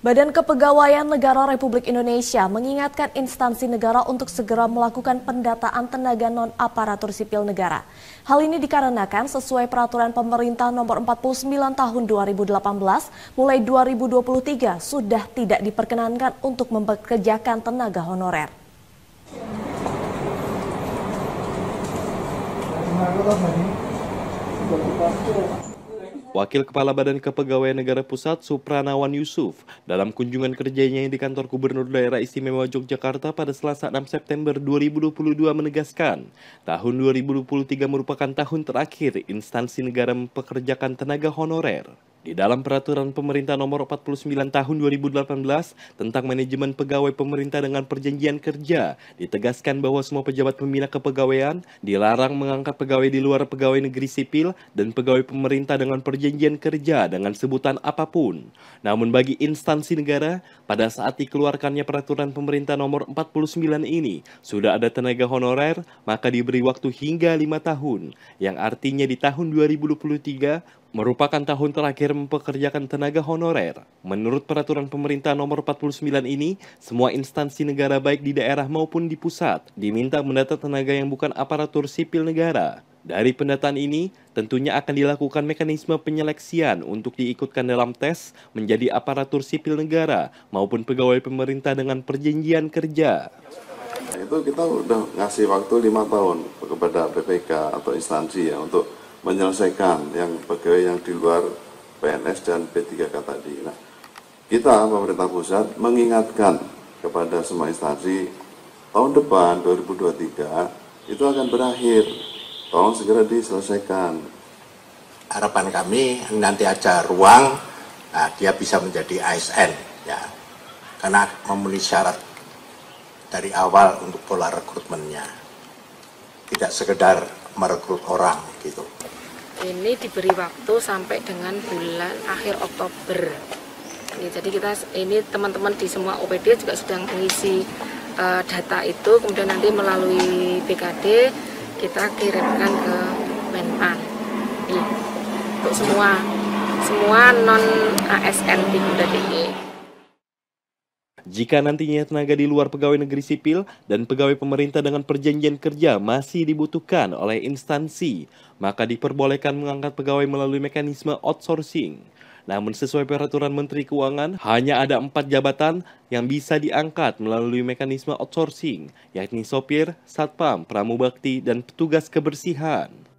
Badan Kepegawaian Negara Republik Indonesia mengingatkan instansi negara untuk segera melakukan pendataan tenaga non-aparatur sipil negara. Hal ini dikarenakan sesuai peraturan pemerintah nomor 49 tahun 2018 mulai 2023 sudah tidak diperkenankan untuk mempekerjakan tenaga honorer. Nah, Wakil Kepala Badan Kepegawaian Negara Pusat Supranawan Yusuf dalam kunjungan kerjanya di kantor Gubernur Daerah Istimewa Yogyakarta pada Selasa 6 September 2022 menegaskan, tahun 2023 merupakan tahun terakhir instansi negara mempekerjakan tenaga honorer. Di dalam peraturan pemerintah nomor 49 tahun 2018 tentang manajemen pegawai pemerintah dengan perjanjian kerja, ditegaskan bahwa semua pejabat pembina kepegawaian dilarang mengangkat pegawai di luar pegawai negeri sipil dan pegawai pemerintah dengan perjanjian kerja dengan sebutan apapun. Namun bagi instansi negara, pada saat dikeluarkannya peraturan pemerintah nomor 49 ini, sudah ada tenaga honorer, maka diberi waktu hingga lima tahun, yang artinya di tahun 2023 merupakan tahun terakhir mempekerjakan tenaga honorer. Menurut peraturan pemerintah nomor 49 ini, semua instansi negara baik di daerah maupun di pusat diminta mendata tenaga yang bukan aparatur sipil negara. Dari pendataan ini, tentunya akan dilakukan mekanisme penyeleksian untuk diikutkan dalam tes menjadi aparatur sipil negara maupun pegawai pemerintah dengan perjanjian kerja. Itu kita udah ngasih waktu lima tahun kepada BPK atau instansi ya untuk menyelesaikan yang pegawai yang di luar PNS dan P3K tadi. Nah, kita pemerintah pusat mengingatkan kepada semua instansi tahun depan 2023 itu akan berakhir. Tolong segera diselesaikan. Harapan kami nanti ada ruang nah, dia bisa menjadi ASN ya. Karena memenuhi syarat dari awal untuk pola rekrutmennya. Tidak sekedar merekrut orang gitu. Ini diberi waktu sampai dengan bulan akhir Oktober. Ini, jadi kita ini teman-teman di semua OPD juga sedang mengisi uh, data itu, kemudian nanti melalui BKD kita kirimkan ke Menpan. Ini untuk semua semua non ASN di Bunda jika nantinya tenaga di luar pegawai negeri sipil dan pegawai pemerintah dengan perjanjian kerja masih dibutuhkan oleh instansi, maka diperbolehkan mengangkat pegawai melalui mekanisme outsourcing. Namun sesuai peraturan Menteri Keuangan, hanya ada empat jabatan yang bisa diangkat melalui mekanisme outsourcing, yakni sopir, satpam, pramu bakti, dan petugas kebersihan.